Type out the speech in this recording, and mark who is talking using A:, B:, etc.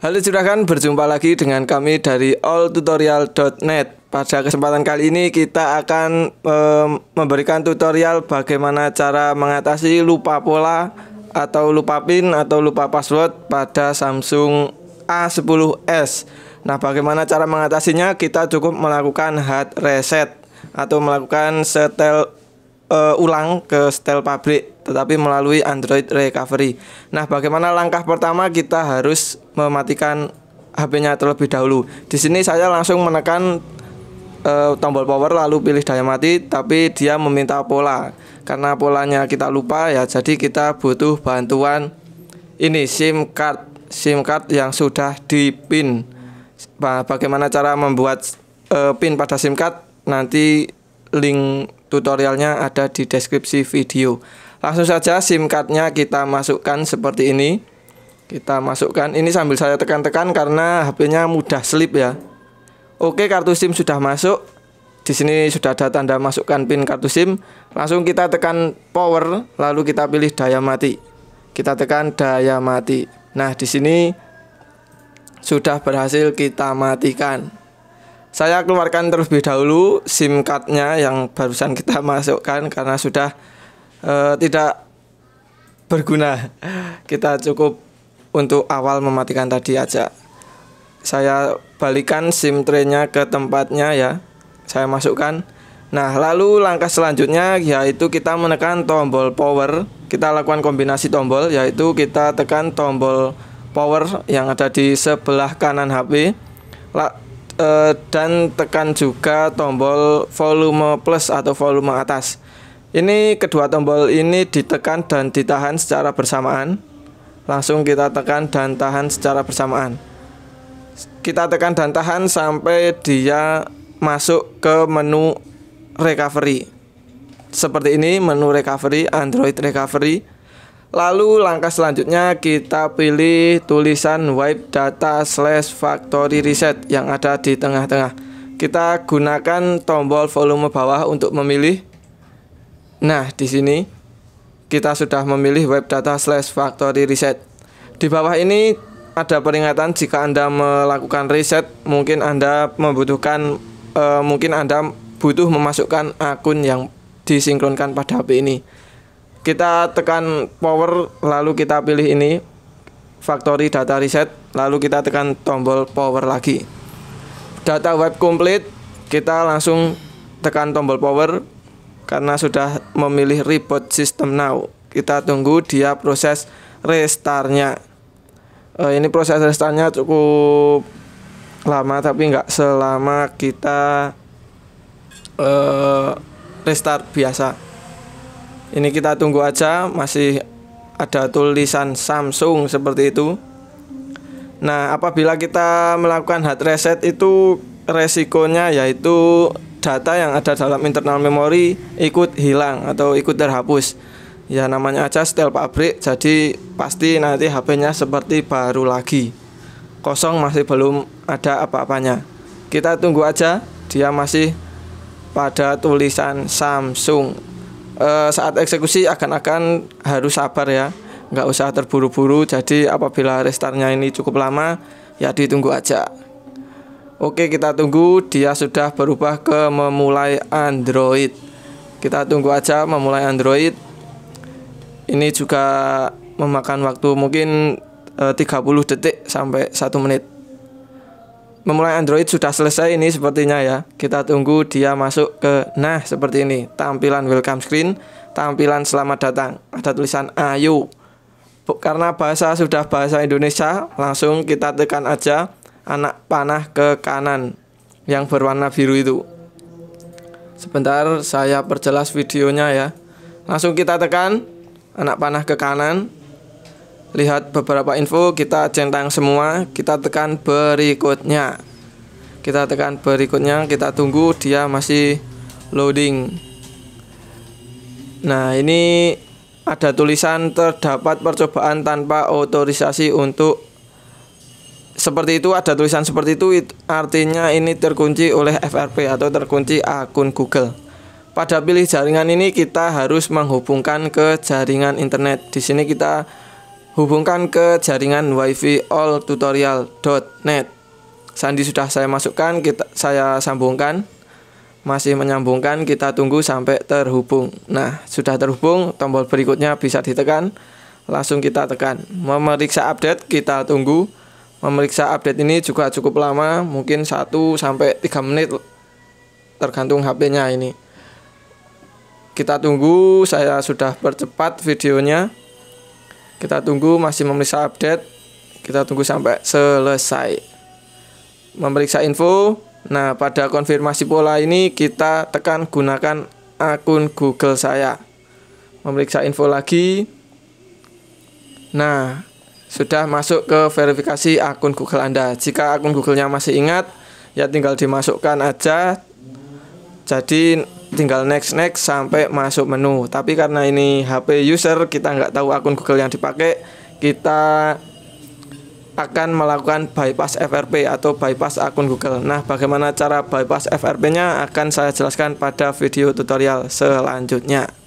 A: Halo curahkan, berjumpa lagi dengan kami dari alltutorial.net. Pada kesempatan kali ini kita akan e, memberikan tutorial bagaimana cara mengatasi lupa pola atau lupa pin atau lupa password pada Samsung A10s. Nah, bagaimana cara mengatasinya? Kita cukup melakukan hard reset atau melakukan setel uh, ulang ke setel pabrik tetapi melalui Android recovery. Nah, bagaimana langkah pertama kita harus mematikan HP-nya terlebih dahulu. Di sini saya langsung menekan uh, tombol power lalu pilih daya mati tapi dia meminta pola karena polanya kita lupa ya jadi kita butuh bantuan ini SIM card SIM card yang sudah dipin. bagaimana cara membuat uh, pin pada SIM card nanti link Tutorialnya ada di deskripsi video. Langsung saja SIM cardnya kita masukkan seperti ini. Kita masukkan ini sambil saya tekan-tekan karena HP-nya mudah slip ya. Oke, kartu SIM sudah masuk. Di sini sudah ada tanda masukkan pin kartu SIM. Langsung kita tekan power, lalu kita pilih daya mati. Kita tekan daya mati. Nah, di sini sudah berhasil kita matikan. Saya keluarkan terlebih dahulu SIM cardnya yang barusan kita masukkan karena sudah uh, tidak berguna. Kita cukup untuk awal mematikan tadi aja. Saya balikan SIM tray-nya ke tempatnya ya. Saya masukkan. Nah, lalu langkah selanjutnya yaitu kita menekan tombol power. Kita lakukan kombinasi tombol yaitu kita tekan tombol power yang ada di sebelah kanan HP uh, dan tekan juga tombol volume plus atau volume atas. Ini kedua tombol ini ditekan dan ditahan secara bersamaan. Langsung kita tekan dan tahan secara bersamaan. Kita tekan dan tahan sampai dia masuk ke menu recovery. Seperti ini menu recovery Android recovery Lalu langkah selanjutnya kita pilih tulisan wipe data slash factory reset yang ada di tengah-tengah Kita gunakan tombol volume bawah untuk memilih Nah di sini kita sudah memilih wipe data slash factory reset Di bawah ini ada peringatan jika Anda melakukan reset Mungkin Anda membutuhkan eh, Mungkin Anda butuh memasukkan akun yang disinkronkan pada HP ini kita tekan power lalu kita pilih ini factory data reset lalu kita tekan tombol power lagi data web complete kita langsung tekan tombol power karena sudah memilih reboot system now kita tunggu dia proses restartnya uh, ini proses restartnya cukup lama tapi nggak selama kita uh, restart biasa ini kita tunggu aja masih ada tulisan Samsung seperti itu nah apabila kita melakukan hard reset itu resikonya yaitu data yang ada dalam internal memori ikut hilang atau ikut terhapus ya namanya aja setel pabrik jadi pasti nanti HP-nya seperti baru lagi kosong masih belum ada apa-apanya kita tunggu aja dia masih pada tulisan Samsung Eh, saat eksekusi akan-akan harus sabar ya nggak usah terburu-buru jadi apabila restartnya ini cukup lama ya ditunggu aja oke kita tunggu dia sudah berubah ke memulai Android kita tunggu aja memulai Android ini juga memakan waktu mungkin e, eh, 30 detik sampai satu menit memulai Android sudah selesai ini sepertinya ya. Kita tunggu dia masuk ke nah seperti ini. Tampilan welcome screen, tampilan selamat datang. Ada tulisan ayo. Karena bahasa sudah bahasa Indonesia, langsung kita tekan aja anak panah ke kanan yang berwarna biru itu. Sebentar saya perjelas videonya ya. Langsung kita tekan anak panah ke kanan lihat beberapa info kita centang semua kita tekan berikutnya kita tekan berikutnya kita tunggu dia masih loading nah ini ada tulisan terdapat percobaan tanpa otorisasi untuk seperti itu ada tulisan seperti itu artinya ini terkunci oleh FRP atau terkunci akun Google pada pilih jaringan ini kita harus menghubungkan ke jaringan internet di sini kita hubungkan ke jaringan wifi alltutorial.net sandi sudah saya masukkan kita saya sambungkan masih menyambungkan kita tunggu sampai terhubung nah sudah terhubung tombol berikutnya bisa ditekan langsung kita tekan memeriksa update kita tunggu memeriksa update ini juga cukup lama mungkin 1 sampai 3 menit tergantung HP-nya ini kita tunggu saya sudah percepat videonya kita tunggu masih memeriksa update. Kita tunggu sampai selesai. Memeriksa info. Nah, pada konfirmasi pola ini kita tekan gunakan akun Google saya. Memeriksa info lagi. Nah, sudah masuk ke verifikasi akun Google Anda. Jika akun Google-nya masih ingat, ya tinggal dimasukkan aja. Jadi tinggal next next sampai masuk menu tapi karena ini HP user kita nggak tahu akun Google yang dipakai kita akan melakukan bypass FRP atau bypass akun Google nah bagaimana cara bypass FRP nya akan saya jelaskan pada video tutorial selanjutnya